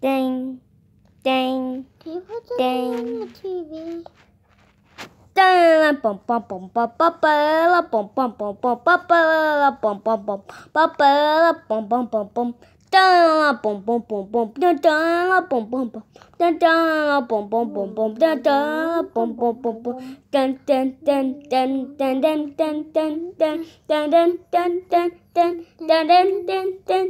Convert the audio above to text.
Ding, ding, ding. on the TV?